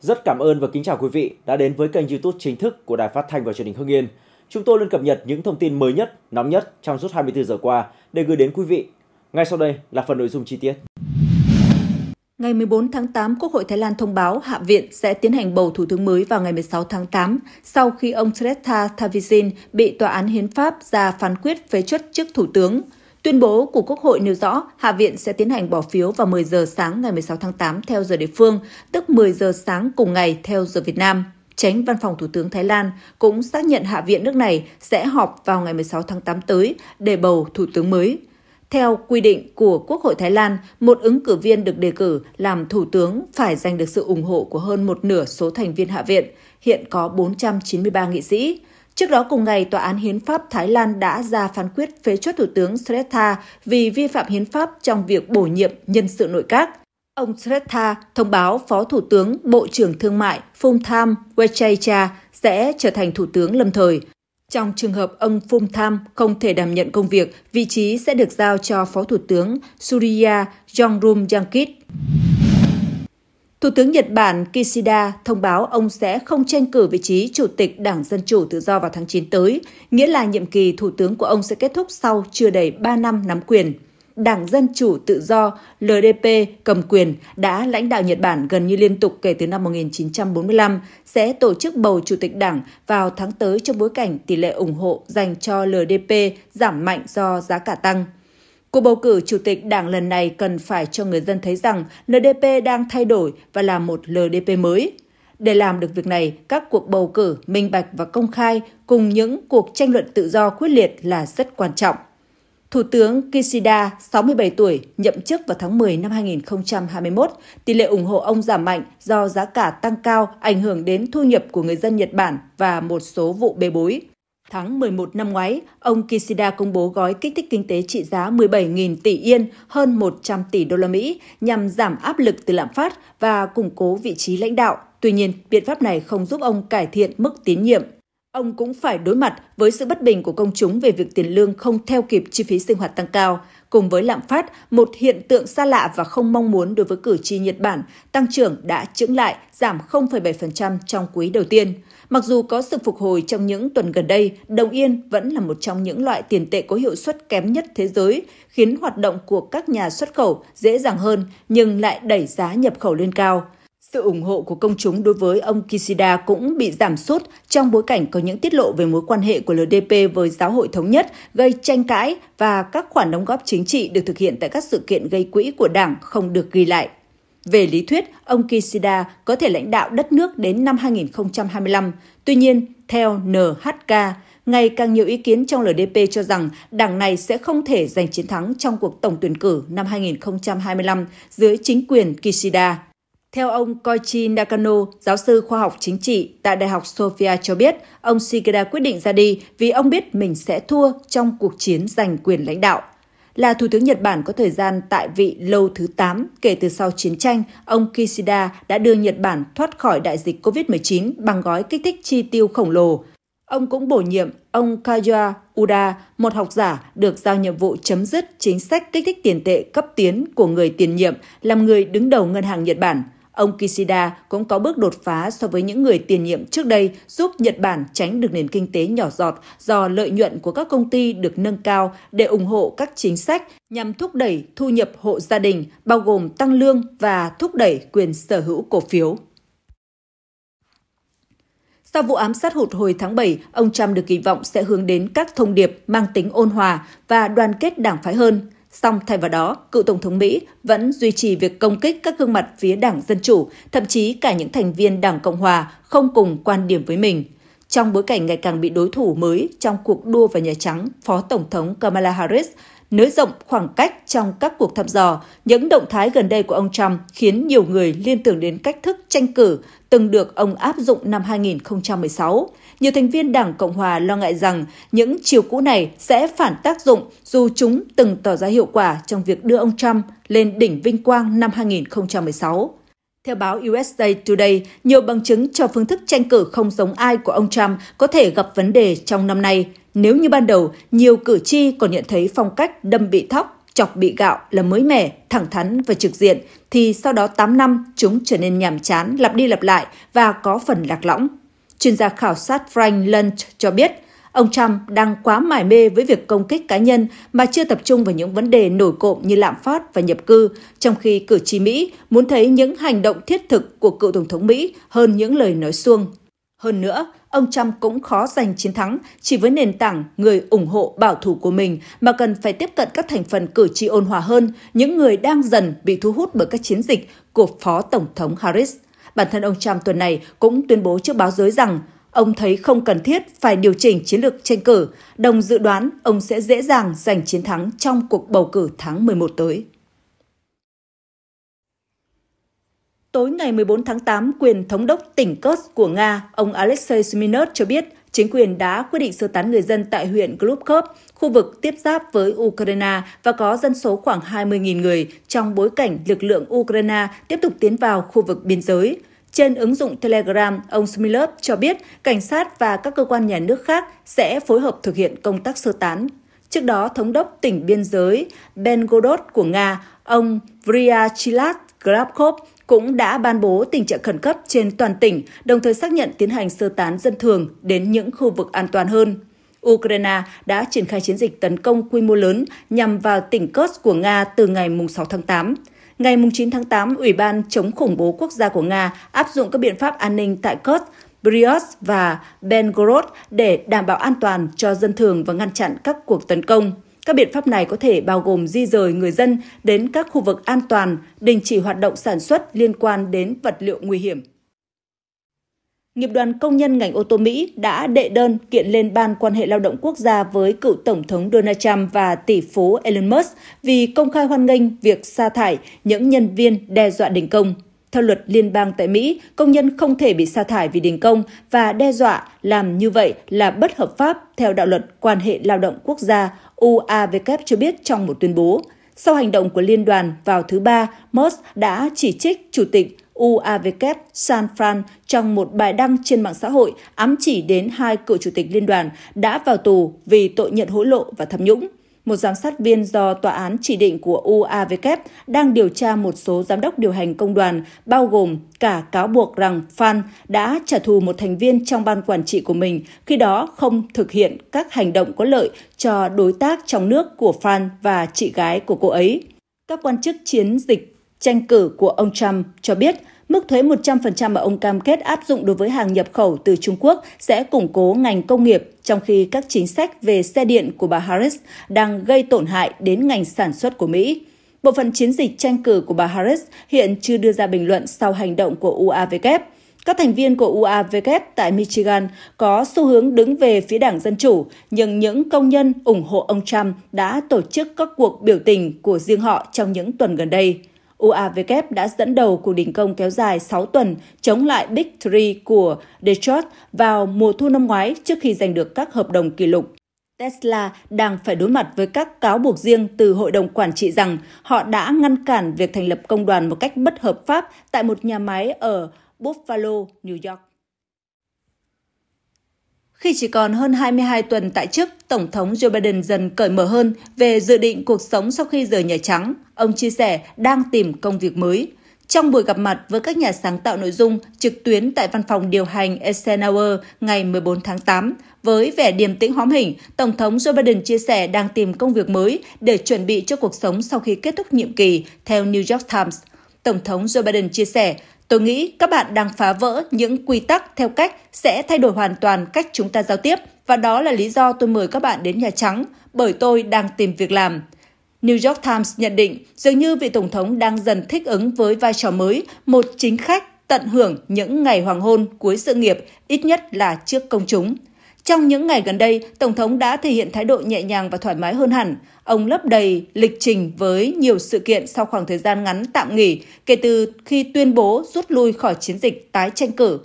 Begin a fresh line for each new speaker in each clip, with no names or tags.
Rất cảm ơn và kính chào quý vị đã đến với kênh YouTube chính thức của Đài Phát thanh và Truyền hình Hưng Yên. Chúng tôi luôn cập nhật những thông tin mới nhất, nóng nhất trong suốt 24 giờ qua để gửi đến quý vị. Ngay sau đây là phần nội dung chi tiết. Ngày 14 tháng 8, Quốc hội Thái Lan thông báo Hạ viện sẽ tiến hành bầu thủ tướng mới vào ngày 16 tháng 8 sau khi ông Srettha Thavisin bị Tòa án Hiến pháp ra phán quyết phế chuất chức thủ tướng. Tuyên bố của Quốc hội nêu rõ Hạ viện sẽ tiến hành bỏ phiếu vào 10 giờ sáng ngày 16 tháng 8 theo giờ địa phương, tức 10 giờ sáng cùng ngày theo giờ Việt Nam. Tránh Văn phòng Thủ tướng Thái Lan cũng xác nhận Hạ viện nước này sẽ họp vào ngày 16 tháng 8 tới để bầu Thủ tướng mới. Theo quy định của Quốc hội Thái Lan, một ứng cử viên được đề cử làm thủ tướng phải giành được sự ủng hộ của hơn một nửa số thành viên Hạ viện, hiện có 493 nghị sĩ. Trước đó cùng ngày, Tòa án Hiến pháp Thái Lan đã ra phán quyết phế chốt Thủ tướng Srettha vì vi phạm hiến pháp trong việc bổ nhiệm nhân sự nội các. Ông Srettha thông báo Phó Thủ tướng Bộ trưởng Thương mại Phum Tham Wechaycha sẽ trở thành Thủ tướng lâm thời. Trong trường hợp ông Phum Tham không thể đảm nhận công việc, vị trí sẽ được giao cho Phó Thủ tướng Surya Jongrum Jangkit. Thủ tướng Nhật Bản Kishida thông báo ông sẽ không tranh cử vị trí Chủ tịch Đảng Dân Chủ Tự do vào tháng 9 tới, nghĩa là nhiệm kỳ Thủ tướng của ông sẽ kết thúc sau chưa đầy 3 năm nắm quyền. Đảng Dân Chủ Tự do LDP cầm quyền đã lãnh đạo Nhật Bản gần như liên tục kể từ năm 1945, sẽ tổ chức bầu Chủ tịch Đảng vào tháng tới trong bối cảnh tỷ lệ ủng hộ dành cho LDP giảm mạnh do giá cả tăng. Cuộc bầu cử chủ tịch đảng lần này cần phải cho người dân thấy rằng LDP đang thay đổi và là một LDP mới. Để làm được việc này, các cuộc bầu cử minh bạch và công khai cùng những cuộc tranh luận tự do quyết liệt là rất quan trọng. Thủ tướng Kishida, 67 tuổi, nhậm chức vào tháng 10 năm 2021, tỷ lệ ủng hộ ông giảm mạnh do giá cả tăng cao ảnh hưởng đến thu nhập của người dân Nhật Bản và một số vụ bê bối. Tháng 11 năm ngoái, ông Kishida công bố gói kích thích kinh tế trị giá 17.000 tỷ yên, hơn 100 tỷ đô la Mỹ, nhằm giảm áp lực từ lạm phát và củng cố vị trí lãnh đạo. Tuy nhiên, biện pháp này không giúp ông cải thiện mức tín nhiệm Ông cũng phải đối mặt với sự bất bình của công chúng về việc tiền lương không theo kịp chi phí sinh hoạt tăng cao, cùng với lạm phát, một hiện tượng xa lạ và không mong muốn đối với cử tri Nhật Bản, tăng trưởng đã chững lại, giảm 0,7% trong quý đầu tiên. Mặc dù có sự phục hồi trong những tuần gần đây, đồng yên vẫn là một trong những loại tiền tệ có hiệu suất kém nhất thế giới, khiến hoạt động của các nhà xuất khẩu dễ dàng hơn nhưng lại đẩy giá nhập khẩu lên cao. Sự ủng hộ của công chúng đối với ông Kishida cũng bị giảm sút trong bối cảnh có những tiết lộ về mối quan hệ của LDP với Giáo hội Thống nhất gây tranh cãi và các khoản đóng góp chính trị được thực hiện tại các sự kiện gây quỹ của đảng không được ghi lại. Về lý thuyết, ông Kishida có thể lãnh đạo đất nước đến năm 2025. Tuy nhiên, theo NHK, ngày càng nhiều ý kiến trong LDP cho rằng đảng này sẽ không thể giành chiến thắng trong cuộc tổng tuyển cử năm 2025 dưới chính quyền Kishida. Theo ông Koichi Nakano, giáo sư khoa học chính trị tại Đại học Sofia cho biết, ông Shigeda quyết định ra đi vì ông biết mình sẽ thua trong cuộc chiến giành quyền lãnh đạo. Là Thủ tướng Nhật Bản có thời gian tại vị lâu thứ 8 kể từ sau chiến tranh, ông Kishida đã đưa Nhật Bản thoát khỏi đại dịch COVID-19 bằng gói kích thích chi tiêu khổng lồ. Ông cũng bổ nhiệm ông Kaja Uda, một học giả được giao nhiệm vụ chấm dứt chính sách kích thích tiền tệ cấp tiến của người tiền nhiệm, làm người đứng đầu ngân hàng Nhật Bản – Ông Kishida cũng có bước đột phá so với những người tiền nhiệm trước đây giúp Nhật Bản tránh được nền kinh tế nhỏ giọt do lợi nhuận của các công ty được nâng cao để ủng hộ các chính sách nhằm thúc đẩy thu nhập hộ gia đình, bao gồm tăng lương và thúc đẩy quyền sở hữu cổ phiếu. Sau vụ ám sát hụt hồi tháng 7, ông Trump được kỳ vọng sẽ hướng đến các thông điệp mang tính ôn hòa và đoàn kết đảng phái hơn – Song thay vào đó, cựu Tổng thống Mỹ vẫn duy trì việc công kích các gương mặt phía Đảng Dân Chủ, thậm chí cả những thành viên Đảng Cộng Hòa không cùng quan điểm với mình. Trong bối cảnh ngày càng bị đối thủ mới trong cuộc đua vào Nhà Trắng, Phó Tổng thống Kamala Harris nới rộng khoảng cách trong các cuộc thăm dò, những động thái gần đây của ông Trump khiến nhiều người liên tưởng đến cách thức tranh cử từng được ông áp dụng năm 2016 nhiều thành viên Đảng Cộng hòa lo ngại rằng những chiều cũ này sẽ phản tác dụng dù chúng từng tỏ ra hiệu quả trong việc đưa ông Trump lên đỉnh vinh quang năm 2016. Theo báo USA Today, nhiều bằng chứng cho phương thức tranh cử không giống ai của ông Trump có thể gặp vấn đề trong năm nay. Nếu như ban đầu, nhiều cử tri còn nhận thấy phong cách đâm bị thóc, chọc bị gạo là mới mẻ, thẳng thắn và trực diện, thì sau đó 8 năm chúng trở nên nhàm chán, lặp đi lặp lại và có phần lạc lõng. Chuyên gia khảo sát Frank Lunt cho biết, ông Trump đang quá mải mê với việc công kích cá nhân mà chưa tập trung vào những vấn đề nổi cộm như lạm phát và nhập cư, trong khi cử tri Mỹ muốn thấy những hành động thiết thực của cựu Tổng thống Mỹ hơn những lời nói suông. Hơn nữa, ông Trump cũng khó giành chiến thắng chỉ với nền tảng người ủng hộ bảo thủ của mình mà cần phải tiếp cận các thành phần cử tri ôn hòa hơn, những người đang dần bị thu hút bởi các chiến dịch của Phó Tổng thống Harris bản thân ông Trump tuần này cũng tuyên bố trước báo giới rằng ông thấy không cần thiết phải điều chỉnh chiến lược tranh cử, đồng dự đoán ông sẽ dễ dàng giành chiến thắng trong cuộc bầu cử tháng 11 tới. Tối ngày 14 tháng 8, quyền thống đốc tỉnh Kursk của Nga, ông Alexei Smirnov cho biết chính quyền đã quyết định sơ tán người dân tại huyện Glubkov, khu vực tiếp giáp với Ukraine và có dân số khoảng 20.000 người trong bối cảnh lực lượng Ukraine tiếp tục tiến vào khu vực biên giới. Trên ứng dụng Telegram, ông Smilov cho biết cảnh sát và các cơ quan nhà nước khác sẽ phối hợp thực hiện công tác sơ tán. Trước đó, thống đốc tỉnh biên giới Bengodot của Nga, ông Vyacheslav Grabkov cũng đã ban bố tình trạng khẩn cấp trên toàn tỉnh, đồng thời xác nhận tiến hành sơ tán dân thường đến những khu vực an toàn hơn. Ukraine đã triển khai chiến dịch tấn công quy mô lớn nhằm vào tỉnh Kursk của Nga từ ngày 6 tháng 8. Ngày 9 tháng 8, Ủy ban chống khủng bố quốc gia của Nga áp dụng các biện pháp an ninh tại Kursk, Bryansk và Belgorod để đảm bảo an toàn cho dân thường và ngăn chặn các cuộc tấn công. Các biện pháp này có thể bao gồm di rời người dân đến các khu vực an toàn, đình chỉ hoạt động sản xuất liên quan đến vật liệu nguy hiểm. Nghiệp đoàn công nhân ngành ô tô Mỹ đã đệ đơn kiện lên Ban quan hệ lao động quốc gia với cựu Tổng thống Donald Trump và tỷ phú Elon Musk vì công khai hoan nghênh việc sa thải những nhân viên đe dọa đình công. Theo luật liên bang tại Mỹ, công nhân không thể bị sa thải vì đình công và đe dọa làm như vậy là bất hợp pháp theo đạo luật quan hệ lao động quốc gia UAVK cho biết trong một tuyên bố. Sau hành động của liên đoàn vào thứ Ba, Moss đã chỉ trích Chủ tịch UAVK San Fran trong một bài đăng trên mạng xã hội ám chỉ đến hai cựu chủ tịch liên đoàn đã vào tù vì tội nhận hối lộ và tham nhũng một giám sát viên do tòa án chỉ định của UAVK đang điều tra một số giám đốc điều hành công đoàn, bao gồm cả cáo buộc rằng Phan đã trả thù một thành viên trong ban quản trị của mình, khi đó không thực hiện các hành động có lợi cho đối tác trong nước của Phan và chị gái của cô ấy. Các quan chức chiến dịch tranh cử của ông Trump cho biết Mức thuế 100% mà ông cam kết áp dụng đối với hàng nhập khẩu từ Trung Quốc sẽ củng cố ngành công nghiệp, trong khi các chính sách về xe điện của bà Harris đang gây tổn hại đến ngành sản xuất của Mỹ. Bộ phận chiến dịch tranh cử của bà Harris hiện chưa đưa ra bình luận sau hành động của UAVK. Các thành viên của UAVK tại Michigan có xu hướng đứng về phía đảng Dân Chủ, nhưng những công nhân ủng hộ ông Trump đã tổ chức các cuộc biểu tình của riêng họ trong những tuần gần đây. UAW đã dẫn đầu cuộc đình công kéo dài 6 tuần chống lại Big Three của Detroit vào mùa thu năm ngoái trước khi giành được các hợp đồng kỷ lục. Tesla đang phải đối mặt với các cáo buộc riêng từ hội đồng quản trị rằng họ đã ngăn cản việc thành lập công đoàn một cách bất hợp pháp tại một nhà máy ở Buffalo, New York. Khi chỉ còn hơn 22 tuần tại chức, Tổng thống Joe Biden dần cởi mở hơn về dự định cuộc sống sau khi rời Nhà Trắng. Ông chia sẻ đang tìm công việc mới. Trong buổi gặp mặt với các nhà sáng tạo nội dung trực tuyến tại văn phòng điều hành Eisenhower ngày 14 tháng 8, với vẻ điềm tĩnh hóm hình, Tổng thống Joe Biden chia sẻ đang tìm công việc mới để chuẩn bị cho cuộc sống sau khi kết thúc nhiệm kỳ, theo New York Times. Tổng thống Joe Biden chia sẻ, Tôi nghĩ các bạn đang phá vỡ những quy tắc theo cách sẽ thay đổi hoàn toàn cách chúng ta giao tiếp và đó là lý do tôi mời các bạn đến Nhà Trắng bởi tôi đang tìm việc làm. New York Times nhận định dường như vị Tổng thống đang dần thích ứng với vai trò mới, một chính khách tận hưởng những ngày hoàng hôn cuối sự nghiệp ít nhất là trước công chúng. Trong những ngày gần đây, Tổng thống đã thể hiện thái độ nhẹ nhàng và thoải mái hơn hẳn. Ông lấp đầy lịch trình với nhiều sự kiện sau khoảng thời gian ngắn tạm nghỉ kể từ khi tuyên bố rút lui khỏi chiến dịch tái tranh cử.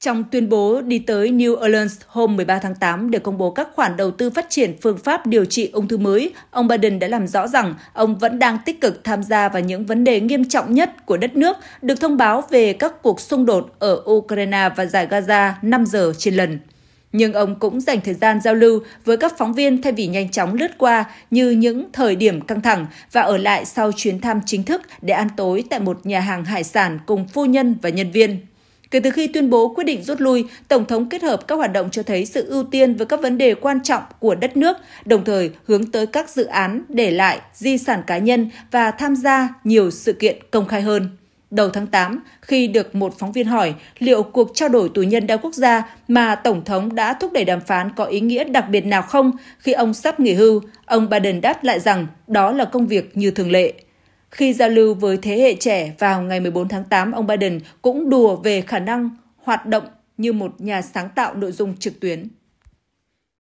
Trong tuyên bố đi tới New Orleans hôm 13 tháng 8 để công bố các khoản đầu tư phát triển phương pháp điều trị ung thư mới, ông Biden đã làm rõ rằng ông vẫn đang tích cực tham gia vào những vấn đề nghiêm trọng nhất của đất nước, được thông báo về các cuộc xung đột ở Ukraine và giải Gaza 5 giờ trên lần nhưng ông cũng dành thời gian giao lưu với các phóng viên thay vì nhanh chóng lướt qua như những thời điểm căng thẳng và ở lại sau chuyến thăm chính thức để ăn tối tại một nhà hàng hải sản cùng phu nhân và nhân viên. Kể từ khi tuyên bố quyết định rút lui, Tổng thống kết hợp các hoạt động cho thấy sự ưu tiên với các vấn đề quan trọng của đất nước, đồng thời hướng tới các dự án để lại di sản cá nhân và tham gia nhiều sự kiện công khai hơn. Đầu tháng 8, khi được một phóng viên hỏi liệu cuộc trao đổi tù nhân đa quốc gia mà Tổng thống đã thúc đẩy đàm phán có ý nghĩa đặc biệt nào không khi ông sắp nghỉ hưu, ông Biden đáp lại rằng đó là công việc như thường lệ. Khi giao lưu với thế hệ trẻ vào ngày 14 tháng 8, ông Biden cũng đùa về khả năng hoạt động như một nhà sáng tạo nội dung trực tuyến.